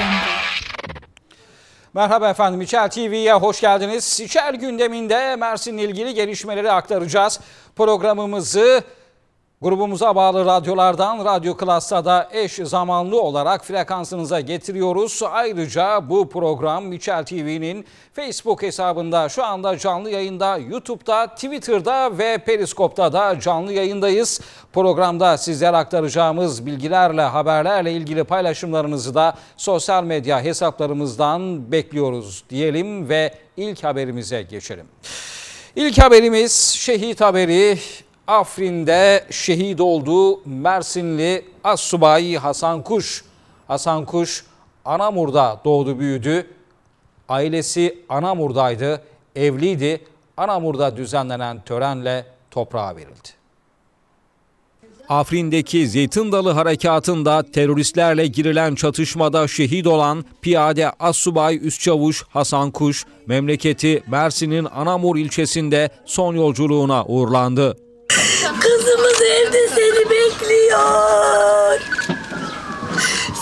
Jungle. Merhaba efendim İçer TV'ye hoş geldiniz. İçer gündeminde Mersin ilgili gelişmeleri aktaracağız. Programımızı Grubumuza bağlı radyolardan Radyo Klas'ta da eş zamanlı olarak frekansınıza getiriyoruz. Ayrıca bu program Michel TV'nin Facebook hesabında şu anda canlı yayında, YouTube'da, Twitter'da ve Periskop'ta da canlı yayındayız. Programda sizlere aktaracağımız bilgilerle, haberlerle ilgili paylaşımlarınızı da sosyal medya hesaplarımızdan bekliyoruz diyelim ve ilk haberimize geçelim. İlk haberimiz şehit haberi Afrin'de şehit oldu Mersinli Assubayi Hasan Kuş. Hasan Kuş Anamur'da doğdu büyüdü. Ailesi Anamur'daydı, evliydi. Anamur'da düzenlenen törenle toprağa verildi. Afrin'deki Zeytin Dalı Harekatı'nda teröristlerle girilen çatışmada şehit olan piyade Assubay Üstçavuş Hasan Kuş, memleketi Mersin'in Anamur ilçesinde son yolculuğuna uğurlandı evde seni bekliyor.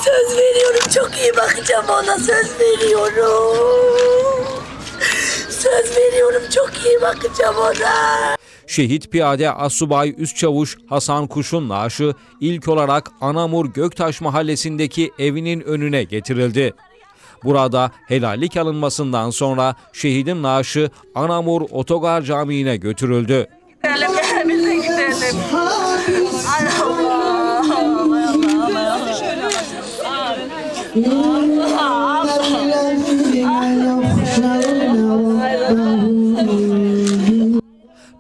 Söz veriyorum çok iyi bakacağım ona söz veriyorum. Söz veriyorum çok iyi bakacağım ona. Şehit Piyade Asubay Çavuş Hasan Kuş'un naaşı ilk olarak Anamur Göktaş mahallesindeki evinin önüne getirildi. Burada helallik alınmasından sonra şehidin naaşı Anamur Otogar Camii'ne götürüldü.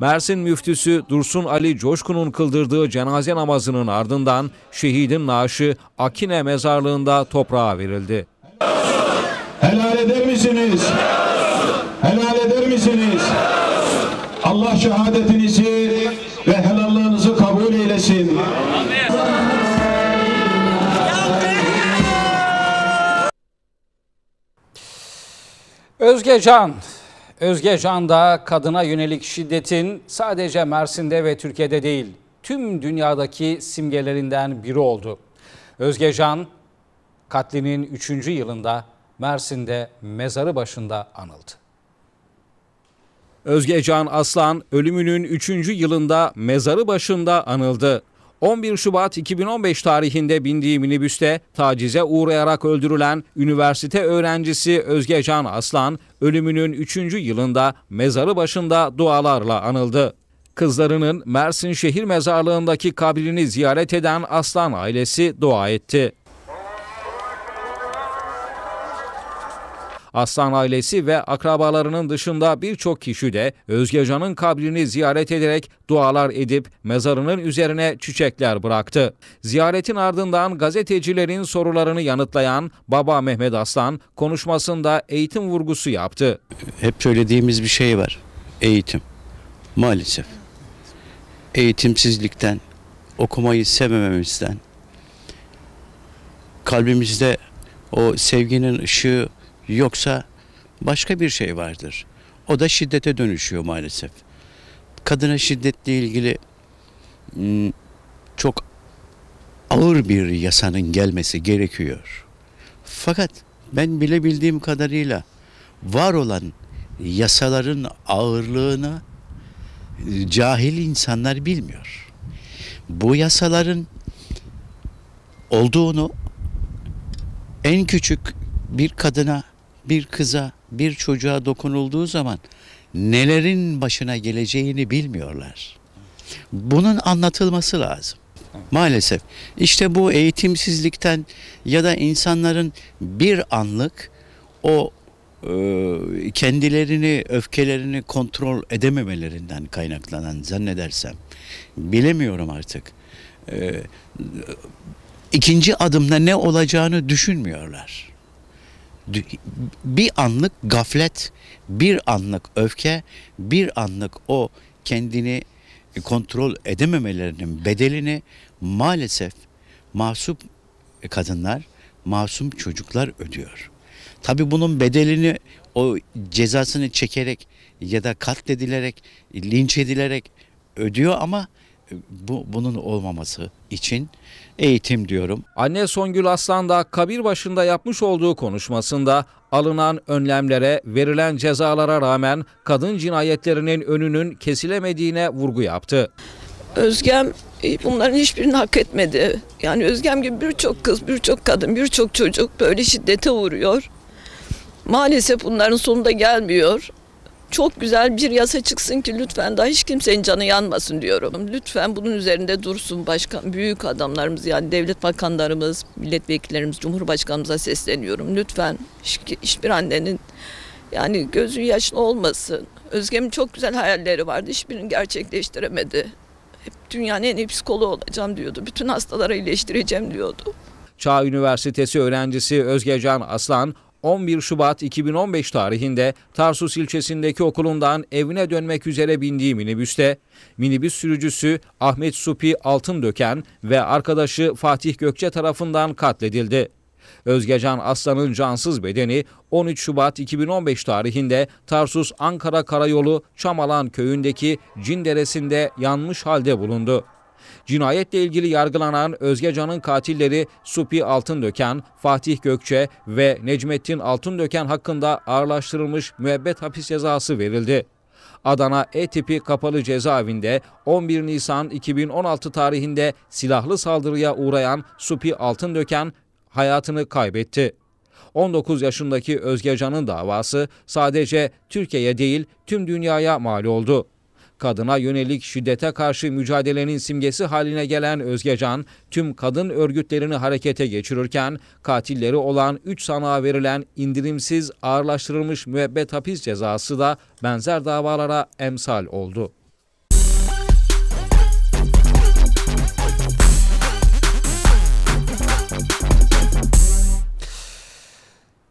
Mersin müftüsü Dursun Ali Coşkun'un kıldırdığı cenaze namazının ardından şehidin naaşı Akine mezarlığında toprağa verildi. Helal eder misiniz? Helal eder misiniz? Allah şehadetinizi Özge Can, Özge Can da kadına yönelik şiddetin sadece Mersin'de ve Türkiye'de değil, tüm dünyadaki simgelerinden biri oldu. Özge Can, katlinin 3. yılında Mersin'de mezarı başında anıldı. Özge Can Aslan ölümünün 3. yılında mezarı başında anıldı. 11 Şubat 2015 tarihinde bindiği minibüste tacize uğrayarak öldürülen üniversite öğrencisi Özge Can Aslan ölümünün 3. yılında mezarı başında dualarla anıldı. Kızlarının Mersin Şehir Mezarlığı'ndaki kabrini ziyaret eden Aslan ailesi dua etti. Aslan ailesi ve akrabalarının dışında birçok kişi de Özgecan'ın kabrini ziyaret ederek dualar edip mezarının üzerine çiçekler bıraktı. Ziyaretin ardından gazetecilerin sorularını yanıtlayan Baba Mehmet Aslan konuşmasında eğitim vurgusu yaptı. Hep söylediğimiz bir şey var. Eğitim. Maalesef. Eğitimsizlikten, okumayı sevmememizden, kalbimizde o sevginin ışığı Yoksa başka bir şey vardır. O da şiddete dönüşüyor maalesef. Kadına şiddetle ilgili hmm, çok ağır bir yasanın gelmesi gerekiyor. Fakat ben bilebildiğim kadarıyla var olan yasaların ağırlığını e, cahil insanlar bilmiyor. Bu yasaların olduğunu en küçük bir kadına bir kıza, bir çocuğa dokunulduğu zaman nelerin başına geleceğini bilmiyorlar. Bunun anlatılması lazım. Maalesef işte bu eğitimsizlikten ya da insanların bir anlık o e, kendilerini, öfkelerini kontrol edememelerinden kaynaklanan zannedersem bilemiyorum artık. E, ikinci adımda ne olacağını düşünmüyorlar bir anlık gaflet, bir anlık öfke, bir anlık o kendini kontrol edememelerinin bedelini maalesef masum kadınlar, masum çocuklar ödüyor. Tabi bunun bedelini o cezasını çekerek ya da katledilerek, linç edilerek ödüyor ama bu bunun olmaması için eğitim diyorum. Anne Songül Aslan da kabir başında yapmış olduğu konuşmasında alınan önlemlere, verilen cezalara rağmen kadın cinayetlerinin önünün kesilemediğine vurgu yaptı. Özgem e, bunların hiçbirini hak etmedi. Yani Özgem gibi birçok kız, birçok kadın, birçok çocuk böyle şiddete uğruyor. Maalesef bunların sonunda gelmiyor çok güzel bir yasa çıksın ki lütfen daha hiç kimsenin canı yanmasın diyorum. Lütfen bunun üzerinde dursun başkan büyük adamlarımız yani devlet bakanlarımız, milletvekillerimiz, cumhurbaşkanımıza sesleniyorum. Lütfen hiçbir annenin yani gözü yaşlı olmasın. Özgem'in çok güzel hayalleri vardı. Hiçbirini gerçekleştiremedi. Hep dünyanın en iyi psikoloğu olacağım diyordu. Bütün hastalara iyileştireceğim diyordu. Çağ Üniversitesi öğrencisi Özgecan Aslan 11 Şubat 2015 tarihinde Tarsus ilçesindeki okulundan evine dönmek üzere bindiği minibüste minibüs sürücüsü Ahmet Supi Altındöken ve arkadaşı Fatih Gökçe tarafından katledildi. Özgecan Aslan'ın cansız bedeni 13 Şubat 2015 tarihinde Tarsus Ankara Karayolu Çamalan köyündeki Cin Deresi'nde yanmış halde bulundu. Cinayetle ilgili yargılanan Özgecan'ın katilleri Supi Altındöken, Fatih Gökçe ve Necmettin Altındöken hakkında ağırlaştırılmış müebbet hapis cezası verildi. Adana E-Tipi Kapalı Cezaevinde 11 Nisan 2016 tarihinde silahlı saldırıya uğrayan Supi Altındöken hayatını kaybetti. 19 yaşındaki Özgecan'ın davası sadece Türkiye'ye değil tüm dünyaya mal oldu. Kadına yönelik şiddete karşı mücadelenin simgesi haline gelen Özgecan, tüm kadın örgütlerini harekete geçirirken katilleri olan 3 sanığa verilen indirimsiz ağırlaştırılmış müebbet hapis cezası da benzer davalara emsal oldu.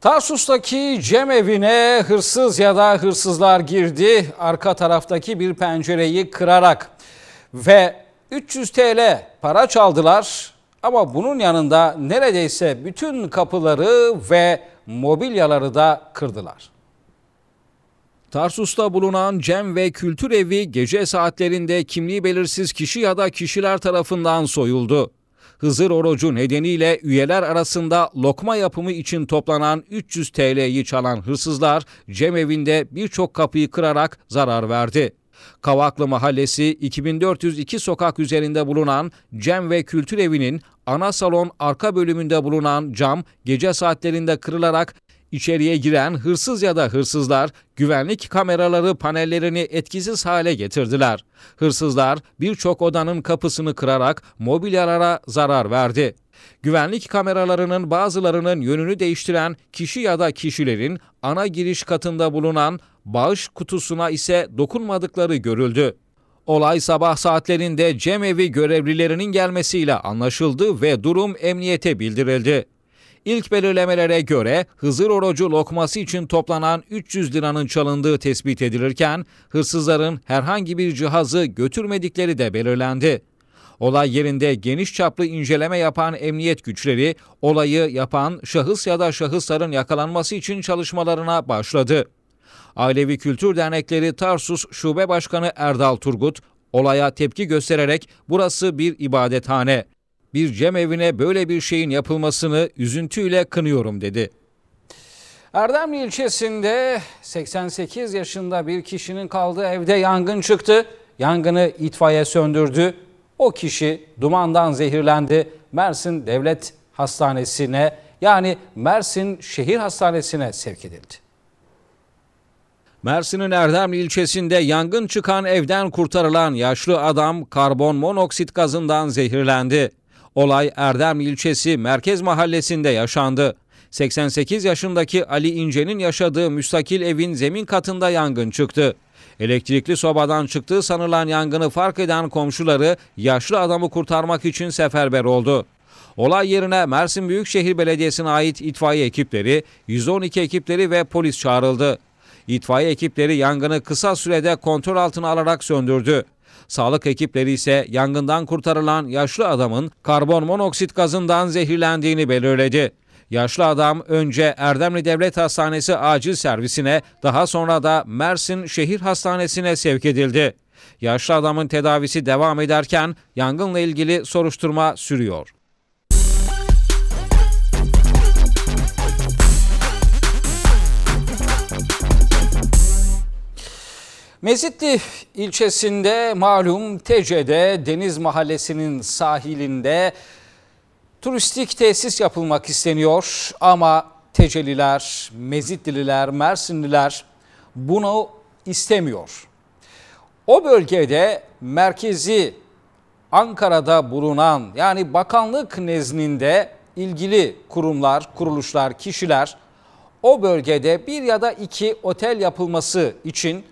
Tarsus'taki cem evine hırsız ya da hırsızlar girdi. Arka taraftaki bir pencereyi kırarak ve 300 TL para çaldılar. Ama bunun yanında neredeyse bütün kapıları ve mobilyaları da kırdılar. Tarsus'ta bulunan Cem ve Kültür Evi gece saatlerinde kimliği belirsiz kişi ya da kişiler tarafından soyuldu. Hızır Orucu nedeniyle üyeler arasında lokma yapımı için toplanan 300 TL'yi çalan hırsızlar cemevinde birçok kapıyı kırarak zarar verdi. Kavaklı Mahallesi 2402 sokak üzerinde bulunan Cem ve Kültür Evi'nin ana salon arka bölümünde bulunan cam gece saatlerinde kırılarak İçeriye giren hırsız ya da hırsızlar güvenlik kameraları panellerini etkisiz hale getirdiler. Hırsızlar birçok odanın kapısını kırarak mobilyalara zarar verdi. Güvenlik kameralarının bazılarının yönünü değiştiren kişi ya da kişilerin ana giriş katında bulunan bağış kutusuna ise dokunmadıkları görüldü. Olay sabah saatlerinde cemevi görevlilerinin gelmesiyle anlaşıldı ve durum emniyete bildirildi. İlk belirlemelere göre Hızır orucu lokması için toplanan 300 liranın çalındığı tespit edilirken hırsızların herhangi bir cihazı götürmedikleri de belirlendi. Olay yerinde geniş çaplı inceleme yapan emniyet güçleri olayı yapan şahıs ya da şahısların yakalanması için çalışmalarına başladı. Ailevi Kültür Dernekleri Tarsus Şube Başkanı Erdal Turgut olaya tepki göstererek burası bir ibadethane bir cem evine böyle bir şeyin yapılmasını üzüntüyle kınıyorum dedi. Erdemli ilçesinde 88 yaşında bir kişinin kaldığı evde yangın çıktı. Yangını itfaiye söndürdü. O kişi dumandan zehirlendi. Mersin Devlet Hastanesi'ne yani Mersin Şehir Hastanesi'ne sevk edildi. Mersin'in Erdemli ilçesinde yangın çıkan evden kurtarılan yaşlı adam karbon monoksit gazından zehirlendi. Olay Erdem ilçesi Merkez Mahallesi'nde yaşandı. 88 yaşındaki Ali İnce'nin yaşadığı müstakil evin zemin katında yangın çıktı. Elektrikli sobadan çıktığı sanılan yangını fark eden komşuları yaşlı adamı kurtarmak için seferber oldu. Olay yerine Mersin Büyükşehir Belediyesi'ne ait itfaiye ekipleri, 112 ekipleri ve polis çağrıldı. İtfaiye ekipleri yangını kısa sürede kontrol altına alarak söndürdü. Sağlık ekipleri ise yangından kurtarılan yaşlı adamın karbon monoksit gazından zehirlendiğini belirledi. Yaşlı adam önce Erdemli Devlet Hastanesi acil servisine, daha sonra da Mersin Şehir Hastanesi'ne sevk edildi. Yaşlı adamın tedavisi devam ederken yangınla ilgili soruşturma sürüyor. Mezitli ilçesinde malum Tece'de Deniz Mahallesi'nin sahilinde turistik tesis yapılmak isteniyor ama Teceliler, Mezitliler, Mersinliler bunu istemiyor. O bölgede merkezi Ankara'da bulunan yani bakanlık nezninde ilgili kurumlar, kuruluşlar, kişiler o bölgede bir ya da iki otel yapılması için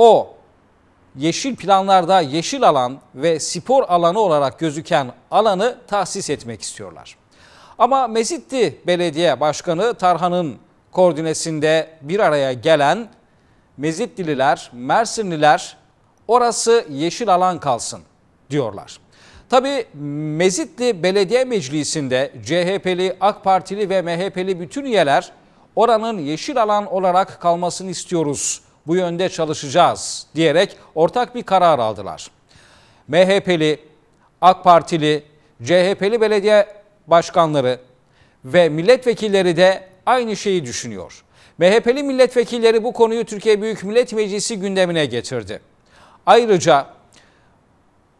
o yeşil planlarda yeşil alan ve spor alanı olarak gözüken alanı tahsis etmek istiyorlar. Ama Mezitli Belediye Başkanı Tarhan'ın koordinesinde bir araya gelen Mezitliler, Mersinliler orası yeşil alan kalsın diyorlar. Tabi Mezitli Belediye Meclisi'nde CHP'li, AK Partili ve MHP'li bütün üyeler oranın yeşil alan olarak kalmasını istiyoruz bu yönde çalışacağız diyerek ortak bir karar aldılar. MHP'li, AK Partili, CHP'li belediye başkanları ve milletvekilleri de aynı şeyi düşünüyor. MHP'li milletvekilleri bu konuyu Türkiye Büyük Millet Meclisi gündemine getirdi. Ayrıca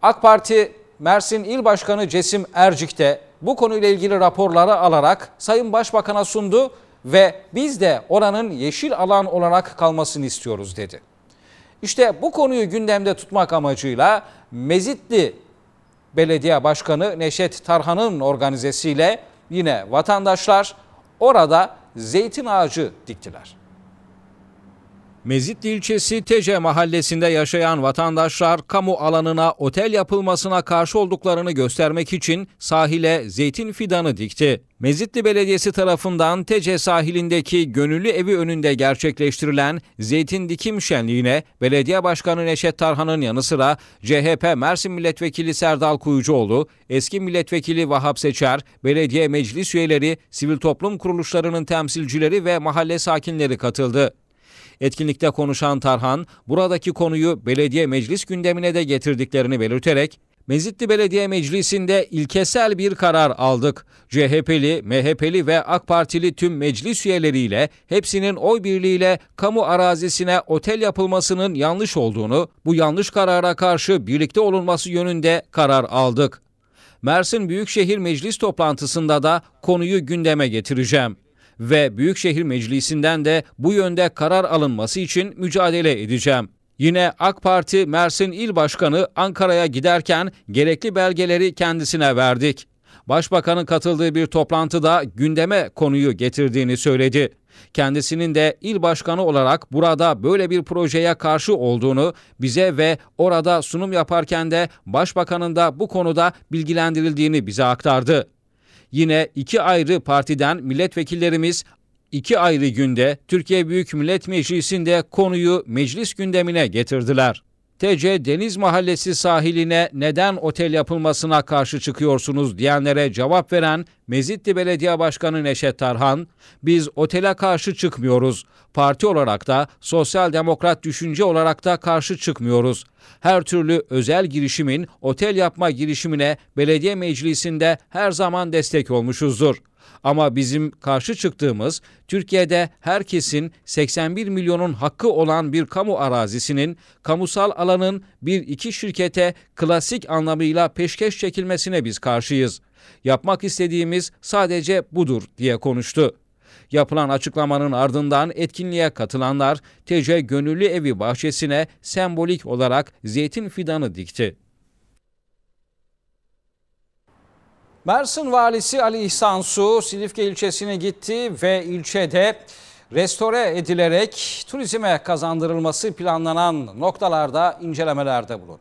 AK Parti Mersin İl Başkanı Cesim Ercik de bu konuyla ilgili raporları alarak Sayın Başbakan'a sundu ve biz de oranın yeşil alan olarak kalmasını istiyoruz dedi. İşte bu konuyu gündemde tutmak amacıyla Mezitli Belediye Başkanı Neşet Tarhan'ın organizesiyle yine vatandaşlar orada zeytin ağacı diktiler. Mezitli ilçesi Tece mahallesinde yaşayan vatandaşlar kamu alanına otel yapılmasına karşı olduklarını göstermek için sahile zeytin fidanı dikti. Mezitli Belediyesi tarafından Tece sahilindeki gönüllü evi önünde gerçekleştirilen zeytin dikim şenliğine Belediye Başkanı Neşet Tarhan'ın yanı sıra CHP Mersin Milletvekili Serdal Kuyucuoğlu, eski milletvekili Vahap Seçer, belediye meclis üyeleri, sivil toplum kuruluşlarının temsilcileri ve mahalle sakinleri katıldı. Etkinlikte konuşan Tarhan, buradaki konuyu belediye meclis gündemine de getirdiklerini belirterek, Mezitli Belediye Meclisi'nde ilkesel bir karar aldık. CHP'li, MHP'li ve AK Partili tüm meclis üyeleriyle hepsinin oy birliğiyle kamu arazisine otel yapılmasının yanlış olduğunu, bu yanlış karara karşı birlikte olunması yönünde karar aldık. Mersin Büyükşehir Meclis toplantısında da konuyu gündeme getireceğim ve Büyükşehir Meclisi'nden de bu yönde karar alınması için mücadele edeceğim. Yine AK Parti Mersin İl Başkanı Ankara'ya giderken gerekli belgeleri kendisine verdik. Başbakanın katıldığı bir toplantıda gündeme konuyu getirdiğini söyledi. Kendisinin de il başkanı olarak burada böyle bir projeye karşı olduğunu bize ve orada sunum yaparken de başbakanın da bu konuda bilgilendirildiğini bize aktardı. Yine iki ayrı partiden milletvekillerimiz iki ayrı günde Türkiye Büyük Millet Meclisi'nde konuyu meclis gündemine getirdiler. TC Deniz Mahallesi sahiline neden otel yapılmasına karşı çıkıyorsunuz diyenlere cevap veren Mezitli Belediye Başkanı Neşet Tarhan, biz otele karşı çıkmıyoruz. Parti olarak da sosyal demokrat düşünce olarak da karşı çıkmıyoruz. Her türlü özel girişimin otel yapma girişimine belediye meclisinde her zaman destek olmuşuzdur. Ama bizim karşı çıktığımız Türkiye'de herkesin 81 milyonun hakkı olan bir kamu arazisinin kamusal alanın bir iki şirkete klasik anlamıyla peşkeş çekilmesine biz karşıyız. Yapmak istediğimiz sadece budur diye konuştu. Yapılan açıklamanın ardından etkinliğe katılanlar TC Gönüllü Evi bahçesine sembolik olarak zeytin fidanı dikti. Mersin valisi Ali İhsan Su Silifke ilçesine gitti ve ilçede restore edilerek turizme kazandırılması planlanan noktalarda incelemelerde bulundu.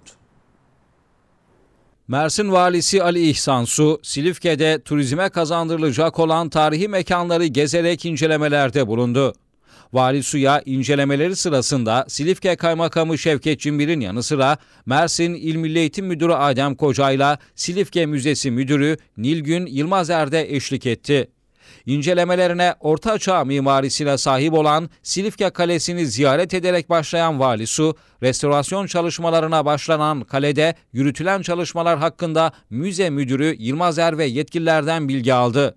Mersin valisi Ali İhsan Su, Silifke'de turizme kazandırılacak olan tarihi mekanları gezerek incelemelerde bulundu. Vali Suya incelemeleri sırasında Silifke Kaymakamı Şevket Cimbir'in yanı sıra Mersin İl Milli Eğitim Müdürü Adem Koca'yla Silifke Müzesi Müdürü Nilgün Yılmazer de eşlik etti. İncelemelerine Orta Çağ mimarisine sahip olan Silifke Kalesi'ni ziyaret ederek başlayan Vali Su, restorasyon çalışmalarına başlanan kalede yürütülen çalışmalar hakkında müze müdürü Yılmaz Er ve yetkililerden bilgi aldı.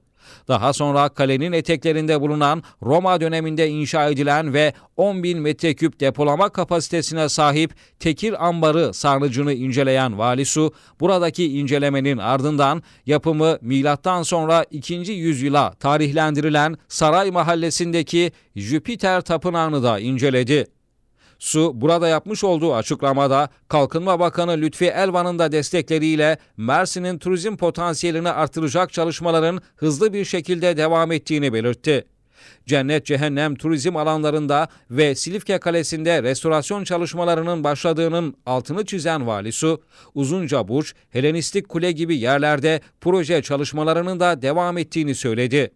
Daha sonra kalenin eteklerinde bulunan Roma döneminde inşa edilen ve 10 bin metreküp depolama kapasitesine sahip Tekir Ambarı sarnıcını inceleyen Valisu, buradaki incelemenin ardından yapımı milattan sonra 2. yüzyıla tarihlendirilen Saray Mahallesi'ndeki Jüpiter Tapınağı'nı da inceledi. Su burada yapmış olduğu açıklamada Kalkınma Bakanı Lütfi Elvan'ın da destekleriyle Mersin'in turizm potansiyelini artıracak çalışmaların hızlı bir şekilde devam ettiğini belirtti. Cennet Cehennem turizm alanlarında ve Silifke Kalesi'nde restorasyon çalışmalarının başladığının altını çizen Vali Su, Uzunca Burç, Helenistik Kule gibi yerlerde proje çalışmalarının da devam ettiğini söyledi.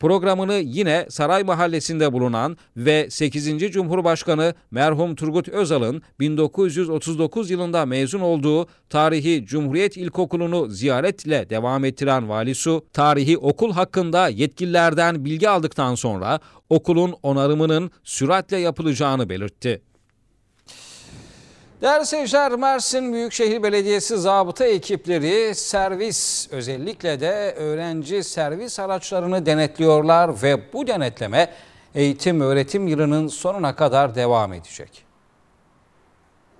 Programını yine Saray Mahallesi'nde bulunan ve 8. Cumhurbaşkanı merhum Turgut Özal'ın 1939 yılında mezun olduğu tarihi Cumhuriyet İlkokulu'nu ziyaretle devam ettiren Vali Su, tarihi okul hakkında yetkililerden bilgi aldıktan sonra okulun onarımının süratle yapılacağını belirtti. Değerli seyirciler Mersin Büyükşehir Belediyesi zabıta ekipleri servis özellikle de öğrenci servis araçlarını denetliyorlar ve bu denetleme eğitim öğretim yılının sonuna kadar devam edecek.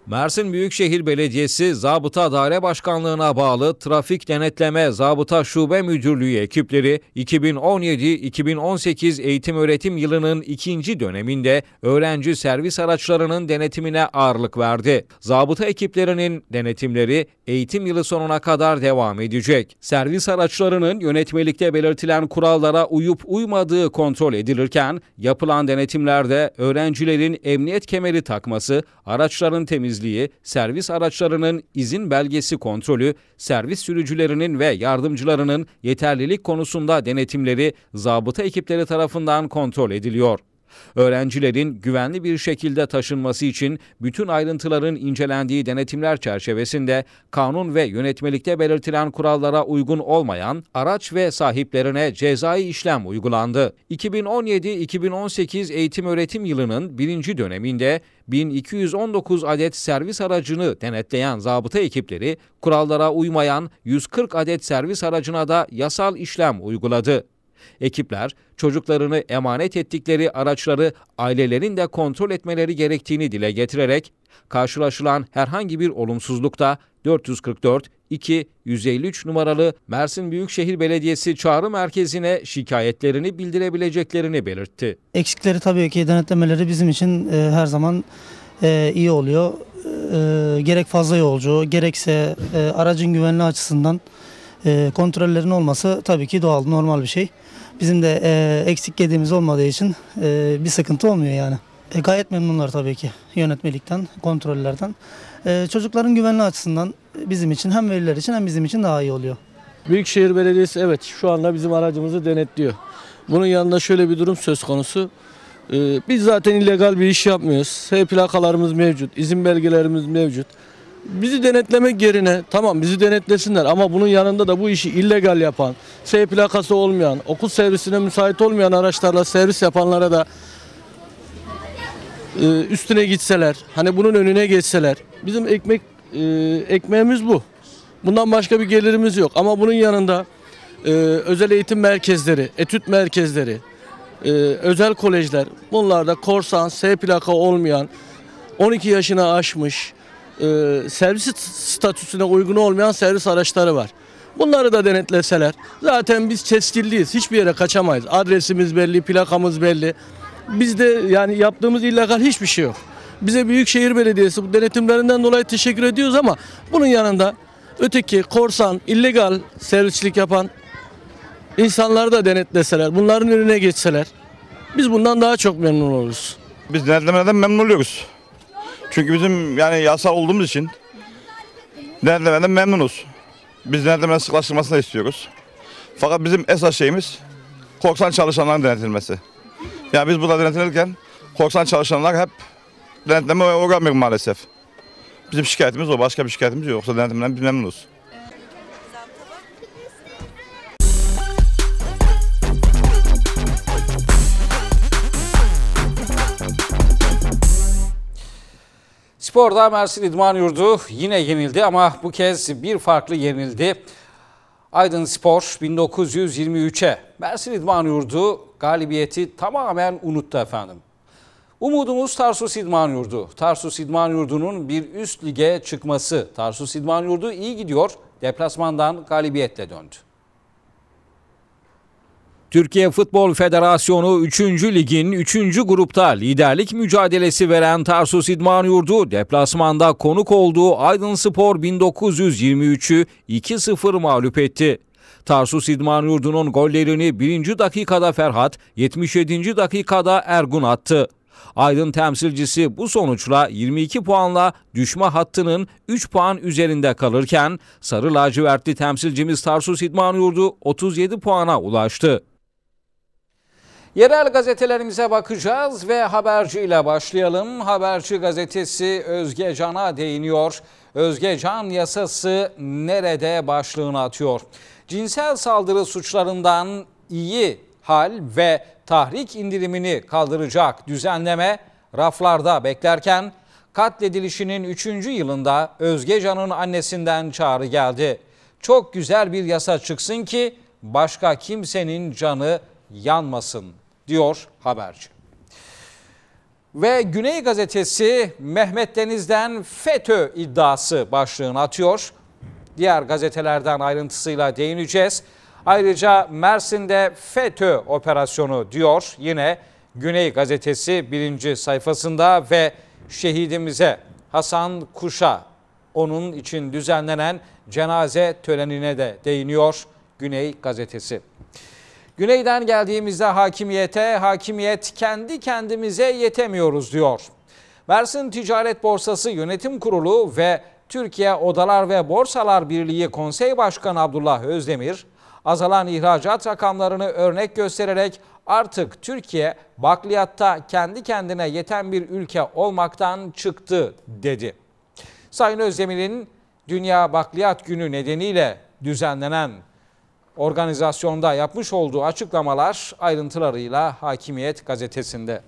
Mersin Büyükşehir Belediyesi Zabıta Daire Başkanlığı'na bağlı Trafik Denetleme Zabıta Şube Müdürlüğü ekipleri 2017-2018 eğitim öğretim yılının ikinci döneminde öğrenci servis araçlarının denetimine ağırlık verdi. Zabıta ekiplerinin denetimleri eğitim yılı sonuna kadar devam edecek. Servis araçlarının yönetmelikte belirtilen kurallara uyup uymadığı kontrol edilirken yapılan denetimlerde öğrencilerin emniyet kemeri takması, araçların temizliği, temizliği, servis araçlarının izin belgesi kontrolü, servis sürücülerinin ve yardımcılarının yeterlilik konusunda denetimleri zabıta ekipleri tarafından kontrol ediliyor. Öğrencilerin güvenli bir şekilde taşınması için bütün ayrıntıların incelendiği denetimler çerçevesinde kanun ve yönetmelikte belirtilen kurallara uygun olmayan araç ve sahiplerine cezai işlem uygulandı. 2017-2018 eğitim öğretim yılının birinci döneminde 1219 adet servis aracını denetleyen zabıta ekipleri kurallara uymayan 140 adet servis aracına da yasal işlem uyguladı. Ekipler çocuklarını emanet ettikleri araçları ailelerin de kontrol etmeleri gerektiğini dile getirerek karşılaşılan herhangi bir olumsuzlukta 444 2 153 numaralı Mersin Büyükşehir Belediyesi çağrı merkezine şikayetlerini bildirebileceklerini belirtti. Eksikleri tabii ki denetlemeleri bizim için e, her zaman e, iyi oluyor. E, gerek fazla yolcu gerekse e, aracın güvenliği açısından e, kontrollerin olması tabii ki doğal normal bir şey. Bizim de e, eksik yediğimiz olmadığı için e, bir sıkıntı olmuyor yani. E, gayet memnunlar tabii ki yönetmelikten, kontrollerden. E, çocukların güvenliği açısından bizim için hem veriler için hem bizim için daha iyi oluyor. Büyükşehir Belediyesi evet şu anda bizim aracımızı denetliyor. Bunun yanında şöyle bir durum söz konusu. Ee, biz zaten illegal bir iş yapmıyoruz. H plakalarımız mevcut, izin belgelerimiz mevcut bizi denetlemek yerine tamam bizi denetlesinler ama bunun yanında da bu işi illegal yapan, S plakası olmayan, okul servisine müsait olmayan araçlarla servis yapanlara da e, üstüne gitseler, hani bunun önüne geçseler. Bizim ekmek e, ekmeğimiz bu. Bundan başka bir gelirimiz yok ama bunun yanında e, özel eğitim merkezleri, etüt merkezleri, e, özel kolejler bunlarda korsan, S plaka olmayan, 12 yaşına aşmış, e, servis statüsüne uygun olmayan servis araçları var. Bunları da denetleseler zaten biz çeskilliyiz. Hiçbir yere kaçamayız. Adresimiz belli, plakamız belli. Bizde yani yaptığımız illegal hiçbir şey yok. Bize Büyükşehir Belediyesi bu denetimlerinden dolayı teşekkür ediyoruz ama bunun yanında öteki korsan, illegal servislik yapan insanları da denetleseler, bunların önüne geçseler biz bundan daha çok memnun oluruz. Biz denetlemeden memnun oluyoruz. Çünkü bizim yani yasa olduğumuz için denetlemeden memnunuz. Biz denetlemenin sıklaştırmasını istiyoruz. Fakat bizim esas şeyimiz korsan çalışanların denetilmesi. Yani biz burada denetilirken korsan çalışanlar hep denetleme uğramıyor maalesef. Bizim şikayetimiz o. Başka bir şikayetimiz yok. Yoksa denetimden biz memnunuz. Spor'da Mersin İdman Yurdu yine yenildi ama bu kez bir farklı yenildi. Aydın Spor 1923'e Mersin İdman Yurdu galibiyeti tamamen unuttu efendim. Umudumuz Tarsus İdman Yurdu. Tarsus İdman Yurdu'nun bir üst lige çıkması. Tarsus İdman Yurdu iyi gidiyor. Deplasmandan galibiyetle döndü. Türkiye Futbol Federasyonu 3. Lig'in 3. grupta liderlik mücadelesi veren Tarsus İdman Yurdu deplasmanda konuk olduğu Aydın Spor 1923'ü 2-0 mağlup etti. Tarsus İdman Yurdu'nun gollerini 1. dakikada Ferhat, 77. dakikada Ergun attı. Aydın temsilcisi bu sonuçla 22 puanla düşme hattının 3 puan üzerinde kalırken Sarı Lacivertli temsilcimiz Tarsus İdman Yurdu 37 puana ulaştı. Yerel gazetelerimize bakacağız ve Haberci ile başlayalım. Haberci gazetesi Özge Can'a değiniyor. Özge Can yasası nerede başlığını atıyor. Cinsel saldırı suçlarından iyi hal ve tahrik indirimini kaldıracak düzenleme raflarda beklerken katledilişinin 3. yılında Özge Can'ın annesinden çağrı geldi. Çok güzel bir yasa çıksın ki başka kimsenin canı yanmasın diyor haberci. Ve Güney Gazetesi Mehmet Deniz'den FETÖ iddiası başlığını atıyor. Diğer gazetelerden ayrıntısıyla değineceğiz. Ayrıca Mersin'de FETÖ operasyonu diyor yine Güney Gazetesi birinci sayfasında ve şehidimize Hasan Kuş'a onun için düzenlenen cenaze törenine de değiniyor Güney Gazetesi. Güneyden geldiğimizde hakimiyete, hakimiyet kendi kendimize yetemiyoruz diyor. Mersin Ticaret Borsası Yönetim Kurulu ve Türkiye Odalar ve Borsalar Birliği Konsey Başkanı Abdullah Özdemir, azalan ihracat rakamlarını örnek göstererek artık Türkiye bakliyatta kendi kendine yeten bir ülke olmaktan çıktı dedi. Sayın Özdemir'in Dünya Bakliyat Günü nedeniyle düzenlenen organizasyonda yapmış olduğu açıklamalar ayrıntılarıyla Hakimiyet gazetesinde.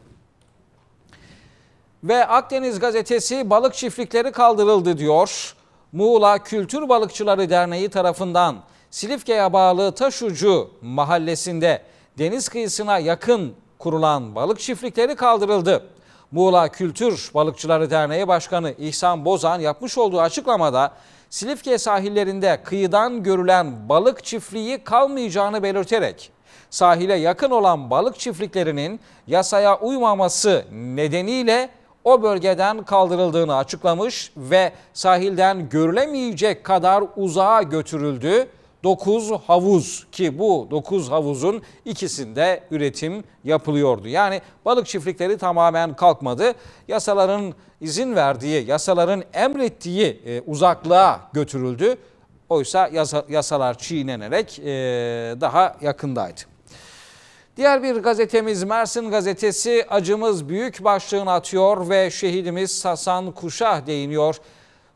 Ve Akdeniz gazetesi balık çiftlikleri kaldırıldı diyor. Muğla Kültür Balıkçıları Derneği tarafından Silifke'ye bağlı Taşucu mahallesinde deniz kıyısına yakın kurulan balık çiftlikleri kaldırıldı. Muğla Kültür Balıkçıları Derneği Başkanı İhsan Bozan yapmış olduğu açıklamada Silifke sahillerinde kıyıdan görülen balık çiftliği kalmayacağını belirterek sahile yakın olan balık çiftliklerinin yasaya uymaması nedeniyle o bölgeden kaldırıldığını açıklamış ve sahilden görülemeyecek kadar uzağa götürüldü. 9 havuz ki bu 9 havuzun ikisinde üretim yapılıyordu. Yani balık çiftlikleri tamamen kalkmadı. Yasaların izin verdiği, yasaların emrettiği e, uzaklığa götürüldü. Oysa yasa, yasalar çiğnenerek e, daha yakındaydı. Diğer bir gazetemiz Mersin gazetesi acımız büyük başlığını atıyor ve şehidimiz Hasan Kuşah değiniyor.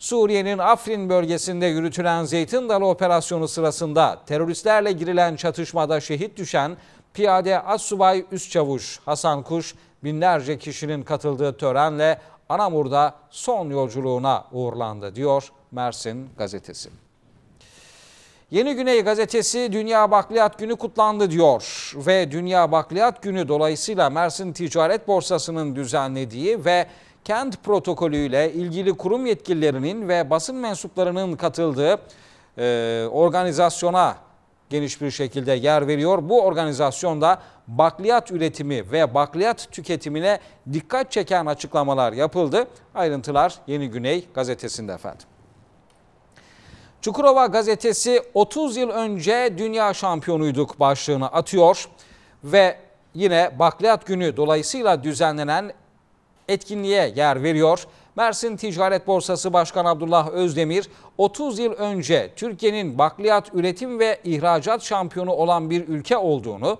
Suriye'nin Afrin bölgesinde yürütülen Zeytin Dalı operasyonu sırasında teröristlerle girilen çatışmada şehit düşen piyade Assubay Üstçavuş Hasan Kuş binlerce kişinin katıldığı törenle Anamur'da son yolculuğuna uğurlandı diyor Mersin gazetesi. Yeni Güney gazetesi Dünya Bakliyat Günü kutlandı diyor ve Dünya Bakliyat Günü dolayısıyla Mersin Ticaret Borsası'nın düzenlediği ve kent protokolüyle ilgili kurum yetkililerinin ve basın mensuplarının katıldığı e, organizasyona geniş bir şekilde yer veriyor. Bu organizasyonda bakliyat üretimi ve bakliyat tüketimine dikkat çeken açıklamalar yapıldı. Ayrıntılar Yeni Güney gazetesinde efendim. Çukurova gazetesi 30 yıl önce dünya şampiyonuyduk başlığını atıyor ve yine bakliyat günü dolayısıyla düzenlenen etkinliğe yer veriyor. Mersin Ticaret Borsası Başkanı Abdullah Özdemir 30 yıl önce Türkiye'nin bakliyat üretim ve ihracat şampiyonu olan bir ülke olduğunu,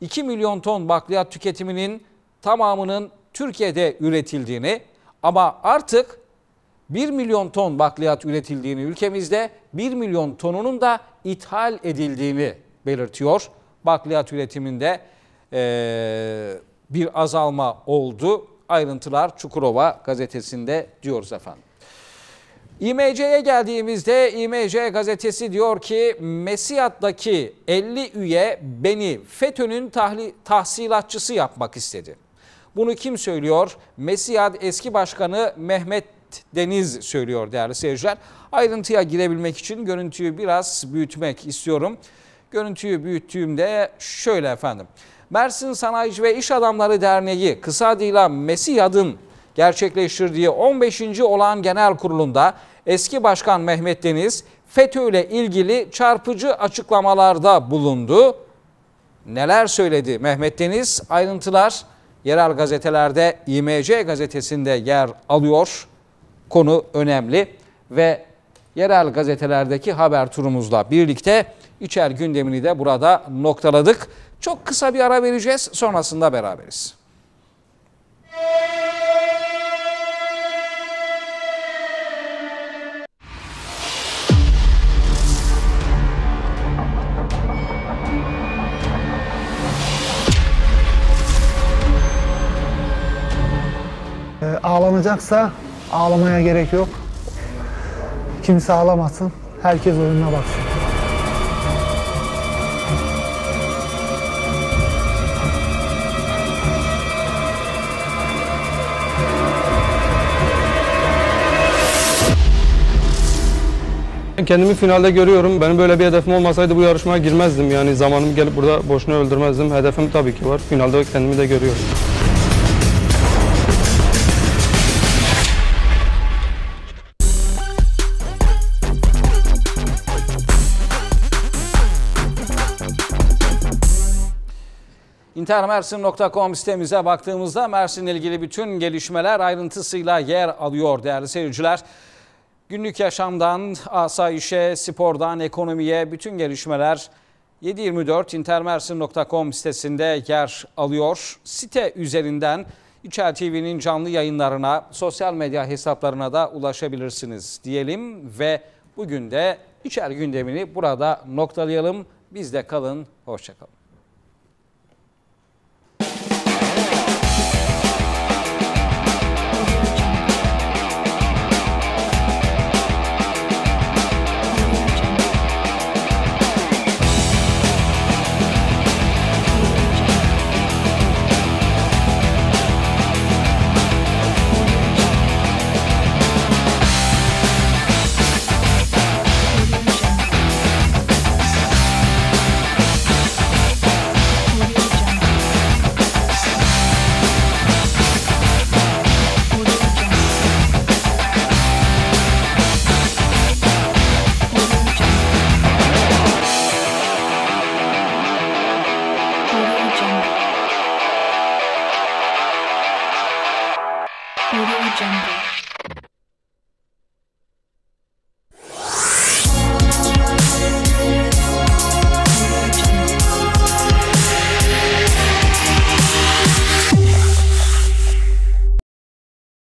2 milyon ton bakliyat tüketiminin tamamının Türkiye'de üretildiğini ama artık 1 milyon ton bakliyat üretildiğini ülkemizde 1 milyon tonunun da ithal edildiğini belirtiyor. Bakliyat üretiminde ee, bir azalma oldu Ayrıntılar Çukurova gazetesinde diyoruz efendim. İMC'ye geldiğimizde İMC gazetesi diyor ki Mesiyat'taki 50 üye beni FETÖ'nün tahsilatçısı yapmak istedi. Bunu kim söylüyor? Mesiyat eski başkanı Mehmet Deniz söylüyor değerli seyirciler. Ayrıntıya girebilmek için görüntüyü biraz büyütmek istiyorum. Görüntüyü büyüttüğümde şöyle efendim. Mersin Sanayici ve İş Adamları Derneği kısa adıyla MESİAD'ın gerçekleştirdiği 15. olağan genel kurulunda eski başkan Mehmet Deniz FETÖ ile ilgili çarpıcı açıklamalarda bulundu. Neler söyledi Mehmet Deniz? Ayrıntılar yerel gazetelerde İMC gazetesinde yer alıyor. Konu önemli ve yerel gazetelerdeki haber turumuzla birlikte içer gündemini de burada noktaladık. Çok kısa bir ara vereceğiz. Sonrasında beraberiz. Ee, ağlanacaksa ağlamaya gerek yok. Kimse ağlamasın. Herkes oyununa baksın. kendimi finalde görüyorum. Benim böyle bir hedefim olmasaydı bu yarışmaya girmezdim. Yani zamanım gelip burada boşuna öldürmezdim. Hedefim tabii ki var. Finalde kendimi de görüyorum. intermersin.com sitemize baktığımızda Mersin ilgili bütün gelişmeler ayrıntısıyla yer alıyor değerli seyirciler. Günlük yaşamdan, asayişe, spordan, ekonomiye bütün gelişmeler 724 intermersin.com sitesinde yer alıyor. Site üzerinden İçer TV'nin canlı yayınlarına, sosyal medya hesaplarına da ulaşabilirsiniz diyelim ve bugün de İçer gündemini burada noktalayalım. Biz de kalın, hoşçakalın.